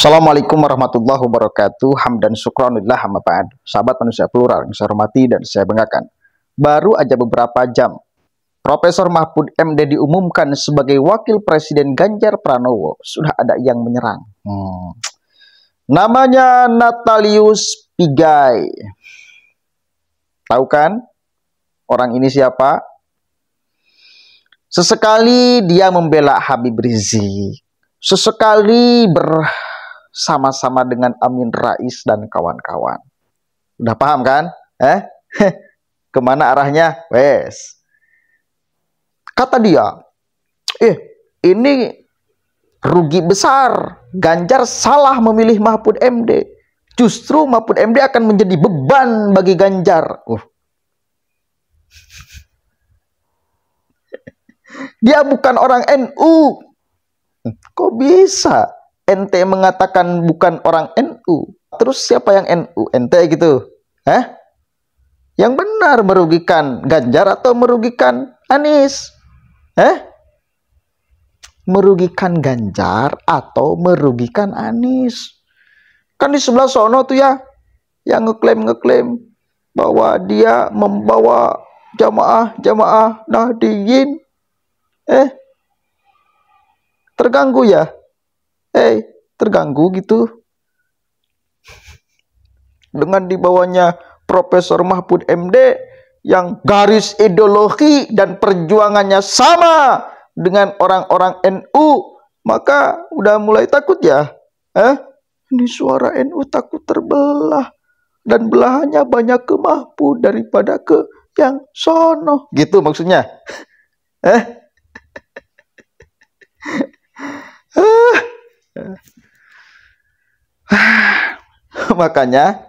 Assalamualaikum warahmatullahi wabarakatuh. Hamdan syukronillah hamma Sahabat manusia plural yang saya hormati dan saya banggakan. Baru aja beberapa jam, Profesor Mahfud MD diumumkan sebagai wakil presiden Ganjar Pranowo. Sudah ada yang menyerang. Hmm. Namanya Natalius Pigai. Tahu kan orang ini siapa? Sesekali dia membela Habib Rizik. Sesekali ber sama-sama dengan Amin Rais dan kawan-kawan. Udah paham kan? Eh? Kemana arahnya? Wes. Kata dia, eh ini rugi besar. Ganjar salah memilih Mahfud MD. Justru Mahfud MD akan menjadi beban bagi Ganjar. Uh. Dia bukan orang NU. Hmm, kok bisa? NT mengatakan bukan orang NU, terus siapa yang NU? NT gitu. eh? Yang benar merugikan Ganjar atau merugikan Anies? eh? Merugikan Ganjar atau merugikan Anies? Kan di sebelah sono tuh ya yang ngeklaim-ngeklaim bahwa dia membawa jamaah-jamaah Nahdiyin. Eh, terganggu ya eh terganggu gitu. Dengan dibawanya Profesor Mahfud MD yang garis ideologi dan perjuangannya sama dengan orang-orang NU, maka udah mulai takut ya. Eh, ini suara NU takut terbelah dan belahannya banyak ke Mahfud daripada ke yang sono. Gitu maksudnya. Eh? Makanya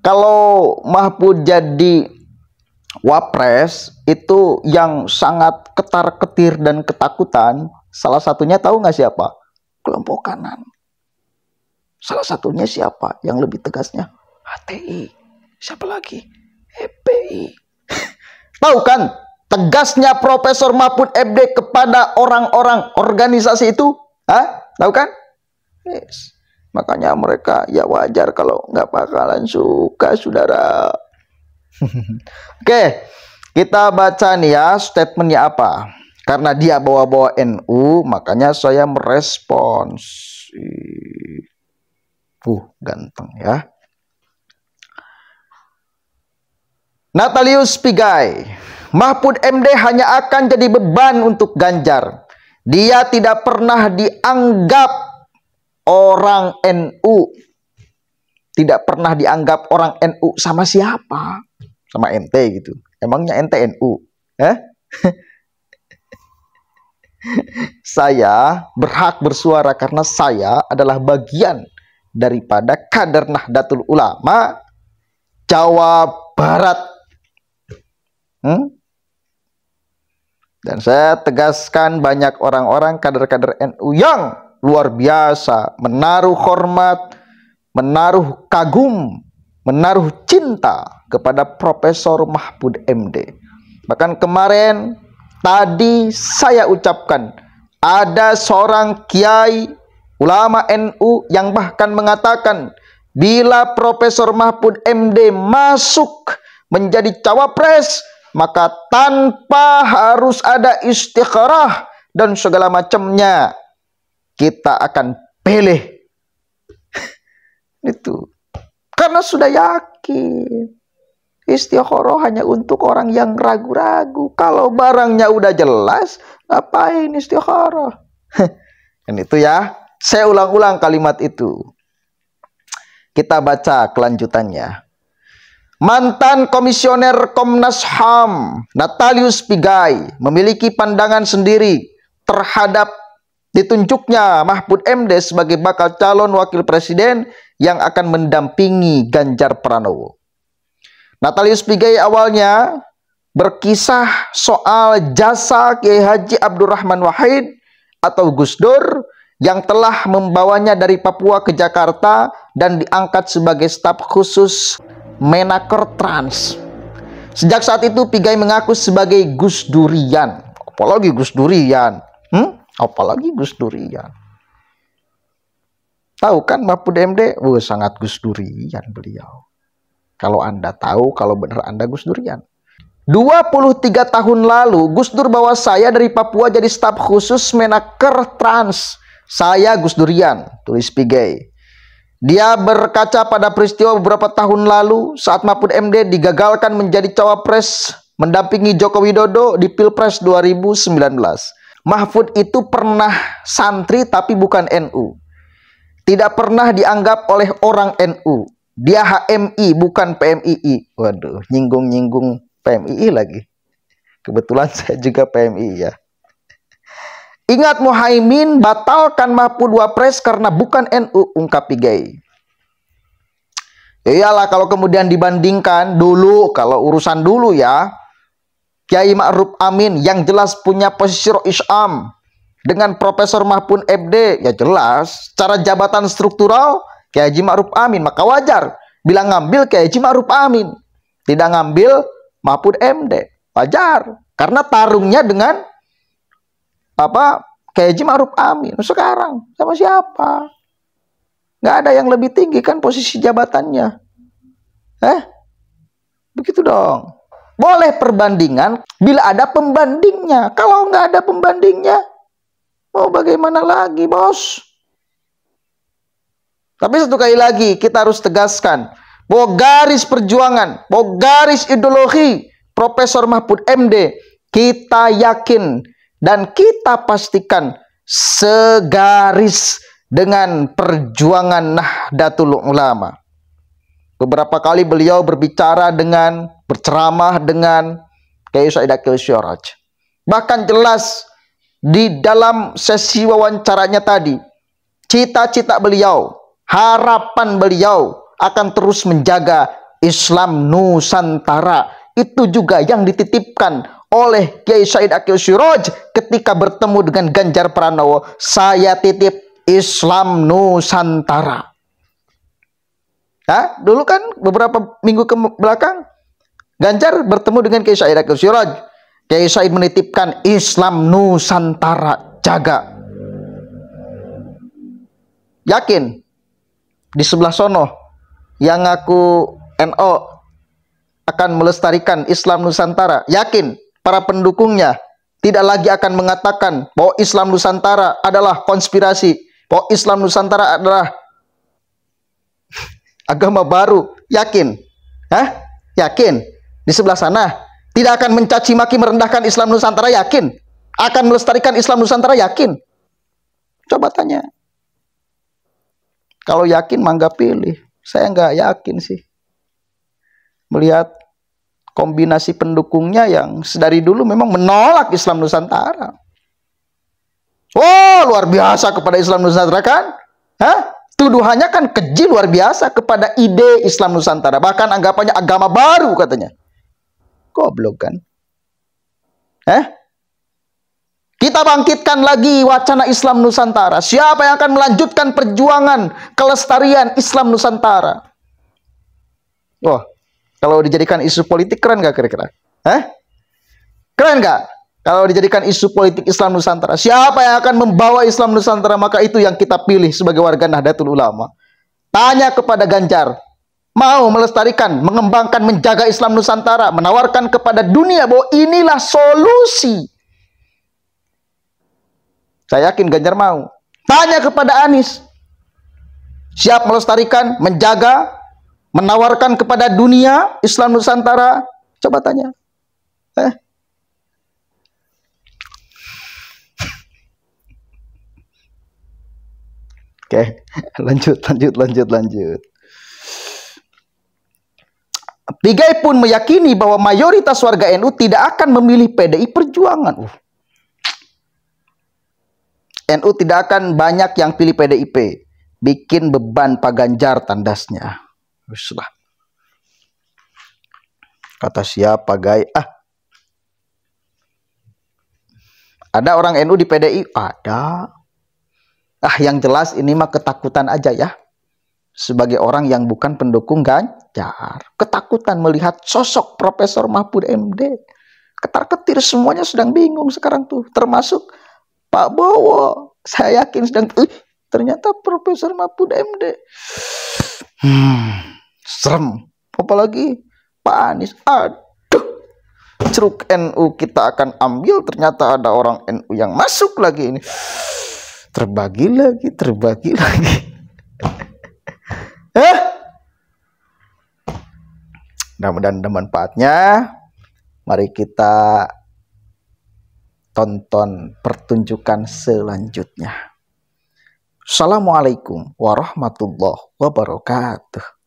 kalau Mahfud jadi wapres itu yang sangat ketar-ketir dan ketakutan salah satunya tahu nggak siapa? Kelompok kanan. Salah satunya siapa? Yang lebih tegasnya HTI. Siapa lagi? EPI eh, tahu kan? Tegasnya Profesor Mahfud MD kepada orang-orang organisasi itu, Hah? Tahu kan? Yes. Makanya mereka ya wajar kalau nggak bakalan suka saudara. Oke, kita baca nih ya statementnya apa. Karena dia bawa-bawa NU, makanya saya merespons. Uh, ganteng ya. Natalius Pigai, Mahfud MD hanya akan jadi beban untuk Ganjar. Dia tidak pernah dianggap orang NU. Tidak pernah dianggap orang NU sama siapa? Sama NT gitu. Emangnya NT NU? Eh? saya berhak bersuara karena saya adalah bagian daripada kader Nahdlatul Ulama Jawa Barat. Hmm? Dan saya tegaskan banyak orang-orang kader-kader NU yang luar biasa menaruh hormat, menaruh kagum, menaruh cinta kepada Profesor Mahfud MD. Bahkan kemarin tadi saya ucapkan ada seorang kiai ulama NU yang bahkan mengatakan bila Profesor Mahfud MD masuk menjadi cawapres maka tanpa harus ada istikharah dan segala macamnya kita akan pilih itu karena sudah yakin istikharah hanya untuk orang yang ragu-ragu kalau barangnya udah jelas apa ini istikharah dan itu ya saya ulang-ulang kalimat itu kita baca kelanjutannya Mantan komisioner Komnas HAM Natalius Pigai memiliki pandangan sendiri terhadap ditunjuknya Mahfud MD sebagai bakal calon wakil presiden yang akan mendampingi Ganjar Pranowo. Natalius Pigai awalnya berkisah soal jasa Kiai Haji Abdurrahman Wahid atau Gus Dur yang telah membawanya dari Papua ke Jakarta dan diangkat sebagai staf khusus Menaker Trans. Sejak saat itu Pigai mengaku sebagai Gus Durian. Apalagi Gus Durian. Hmm? Apalagi Gus Durian. Tahu kan Mahfud MD? Wah, sangat Gus Durian beliau. Kalau Anda tahu, kalau benar Anda Gus Durian. 23 tahun lalu, Gus Dur bawa saya dari Papua jadi staf khusus Menaker Trans. Saya Gus Durian, tulis Pigai. Dia berkaca pada peristiwa beberapa tahun lalu saat Mahfud MD digagalkan menjadi cawapres mendampingi Joko Widodo di Pilpres 2019. Mahfud itu pernah santri tapi bukan NU. Tidak pernah dianggap oleh orang NU. Dia HMI bukan PMII. Waduh, nyinggung-nyinggung PMII lagi. Kebetulan saya juga PMII ya. Ingat Muhaimin, batalkan dua pres karena bukan NU, ungkap Pigai. Ya iyalah kalau kemudian dibandingkan dulu, kalau urusan dulu ya, Kiai Ma'ruf Amin yang jelas punya posisi Isham dengan Profesor Mahfud FD, ya jelas, cara jabatan struktural Kiai Haji Ma'ruf Amin, maka wajar bilang ngambil Kiai Haji Ma'ruf Amin, tidak ngambil Mahfud MD, wajar karena tarungnya dengan apa Kayak Ma'ruf Amin. Nah, sekarang sama siapa? Gak ada yang lebih tinggi kan posisi jabatannya. Eh? Begitu dong. Boleh perbandingan bila ada pembandingnya. Kalau nggak ada pembandingnya, mau bagaimana lagi bos? Tapi satu kali lagi kita harus tegaskan bahwa garis perjuangan, bahwa garis ideologi Profesor Mahfud MD kita yakin dan kita pastikan segaris dengan perjuangan Nahdlatul Ulama. Beberapa kali beliau berbicara dengan, berceramah dengan Kiai Said Akil Syaraj. Bahkan jelas di dalam sesi wawancaranya tadi, cita-cita beliau, harapan beliau akan terus menjaga Islam Nusantara. Itu juga yang dititipkan oleh Kiai Said Akil Siroj ketika bertemu dengan Ganjar Pranowo, saya titip Islam Nusantara. Nah, dulu kan beberapa minggu ke belakang Ganjar bertemu dengan Kiai Said Akil Siroj. Kiai Said menitipkan Islam Nusantara jaga. Yakin di sebelah sono yang aku NO akan melestarikan Islam Nusantara. Yakin para pendukungnya tidak lagi akan mengatakan bahwa Islam Nusantara adalah konspirasi, bahwa Islam Nusantara adalah agama baru. Yakin? Hah? Yakin? Di sebelah sana tidak akan mencaci maki merendahkan Islam Nusantara yakin? Akan melestarikan Islam Nusantara yakin? Coba tanya. Kalau yakin mangga pilih. Saya nggak yakin sih. Melihat kombinasi pendukungnya yang dari dulu memang menolak Islam Nusantara. Oh, luar biasa kepada Islam Nusantara kan? Hah? Tuduhannya kan keji luar biasa kepada ide Islam Nusantara. Bahkan anggapannya agama baru katanya. Goblok kan? Eh? Kita bangkitkan lagi wacana Islam Nusantara. Siapa yang akan melanjutkan perjuangan kelestarian Islam Nusantara? Wah, kalau dijadikan isu politik keren gak kira-kira? Hah? Keren gak? Kalau dijadikan isu politik Islam Nusantara, siapa yang akan membawa Islam Nusantara maka itu yang kita pilih sebagai warga Nahdlatul Ulama. Tanya kepada Ganjar, mau melestarikan, mengembangkan, menjaga Islam Nusantara, menawarkan kepada dunia bahwa inilah solusi. Saya yakin Ganjar mau. Tanya kepada Anies, siap melestarikan, menjaga, menawarkan kepada dunia Islam Nusantara? Coba tanya. Eh? Oke, okay. lanjut, lanjut, lanjut, lanjut. Pigai pun meyakini bahwa mayoritas warga NU tidak akan memilih PDI Perjuangan. Uh. NU tidak akan banyak yang pilih PDIP. Bikin beban Pak Ganjar tandasnya. Wis Kata siapa, gay? Ah. Ada orang NU di PDI? Ada. Ah, yang jelas ini mah ketakutan aja ya. Sebagai orang yang bukan pendukung Ganjar, ketakutan melihat sosok Profesor Mahfud MD. Ketar-ketir semuanya sedang bingung sekarang tuh, termasuk Pak Bowo. Saya yakin sedang uh, ternyata Profesor Mahfud MD. Hmm serem apalagi Pak Anies aduh ceruk NU kita akan ambil ternyata ada orang NU yang masuk lagi ini terbagi lagi terbagi lagi eh mudah-mudahan ada manfaatnya mari kita tonton pertunjukan selanjutnya Assalamualaikum warahmatullahi wabarakatuh